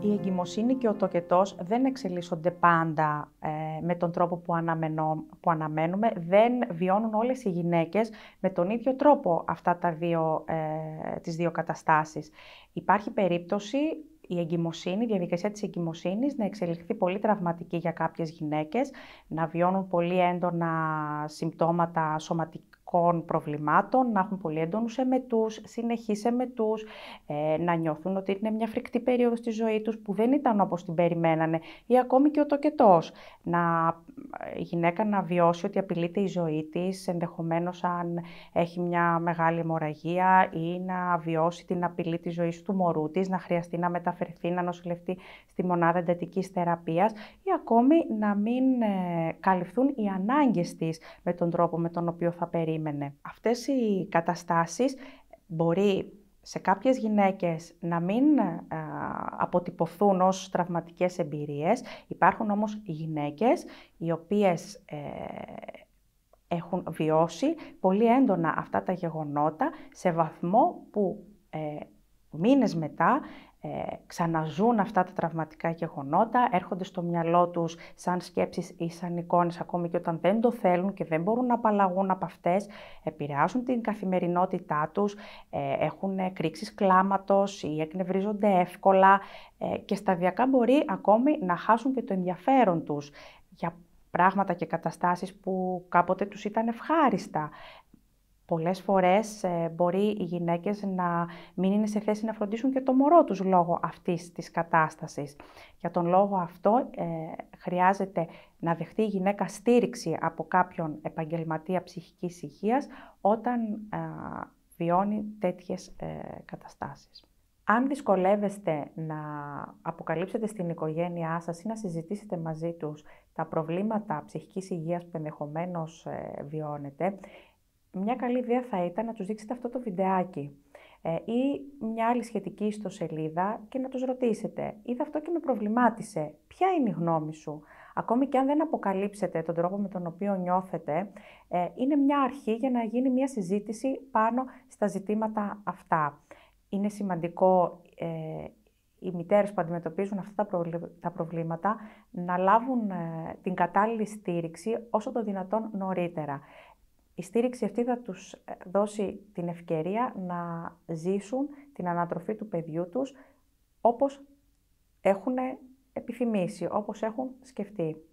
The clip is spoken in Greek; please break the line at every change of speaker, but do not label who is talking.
Η εγκυμοσύνη και ο τοκετός δεν εξελίσσονται πάντα ε, με τον τρόπο που, αναμενώ, που αναμένουμε. Δεν βιώνουν όλες οι γυναίκες με τον ίδιο τρόπο αυτά τα δύο, ε, τις δύο καταστάσεις. Υπάρχει περίπτωση η εγκυμοσύνη, η διαδικασία της εγκυμοσύνης να εξελιχθεί πολύ τραυματική για κάποιες γυναίκες, να βιώνουν πολύ έντονα συμπτώματα σωματικά ψυχικών προβλημάτων, να έχουν πολύ έντονους εμετούς, συνεχείς εμετούς, ε, να νιώθουν ότι είναι μια φρικτή περίοδος στη ζωή τους που δεν ήταν όπως την περιμένανε ή ακόμη και ο τοκετός. Να, ε, η γυναίκα να βιώσει ότι απειλείται η ζωή της, ενδεχομένως αν έχει μια μεγάλη αιμορραγία ή να βιώσει την απειλή της ζωής του μωρού της, να χρειαστεί να μεταφερθεί, να νοσηλευτεί στη μονάδα εντατικής θεραπείας ή ακόμη να μην ε, καλυφθούν οι ανάγκες της με τον τρόπο με τον οποίο θα περίμενε περίμενε. Αυτές οι καταστάσεις μπορεί σε κάποιες γυναίκες να μην ε, αποτυπωθούν ως τραυματικές εμπειρίες. Υπάρχουν όμως γυναίκες οι οποίες ε, έχουν βιώσει πολύ έντονα αυτά τα γεγονότα σε βαθμό που ε, μήνες μετά ε, ξαναζούν αυτά τα τραυματικά γεγονότα, έρχονται στο μυαλό τους σαν σκέψεις ή σαν εικόνες ακόμη και όταν δεν το θέλουν και δεν μπορούν να απαλλαγούν από αυτές, επηρεάζουν την καθημερινότητά τους, ε, έχουν κρίξεις κλάματος ή εκνευρίζονται εύκολα ε, και σταδιακά μπορεί ακόμη να χάσουν και το ενδιαφέρον τους για πράγματα και καταστάσεις που κάποτε τους ήταν ευχάριστα. Πολλές φορές ε, μπορεί οι γυναίκες να μην είναι σε θέση να φροντίσουν και το μωρό τους λόγω αυτής της κατάστασης. Για τον λόγο αυτό ε, χρειάζεται να δεχτεί η γυναίκα στήριξη από κάποιον επαγγελματία ψυχικής υγείας όταν βιώνει τέτοιες ε, καταστάσεις. Αν δυσκολεύεστε να αποκαλύψετε στην οικογένειά σας ή να συζητήσετε μαζί τους τα προβλήματα ψυχικής υγείας που ενδεχομένως βιώνετε, μια καλή ιδέα θα ήταν να τους δείξετε αυτό το βιντεάκι ε, ή μια άλλη σχετική ιστοσελίδα και να τους ρωτήσετε «Είδα αυτό και με προβλημάτισε, ποια είναι η γνώμη σου» Ακόμη και αν δεν αποκαλύψετε τον τρόπο με τον οποίο νιώθετε, ε, είναι μια αρχή για να γίνει μια συζήτηση πάνω στα ζητήματα αυτά. Είναι σημαντικό ε, οι μητέρες που αντιμετωπίζουν αυτά τα προβλήματα να λάβουν ε, την κατάλληλη στήριξη όσο το δυνατόν νωρίτερα η στήριξη αυτή θα τους ε, δώσει την ευκαιρία να ζήσουν την ανατροφή του παιδιού τους όπως έχουν επιθυμήσει, όπως έχουν σκεφτεί.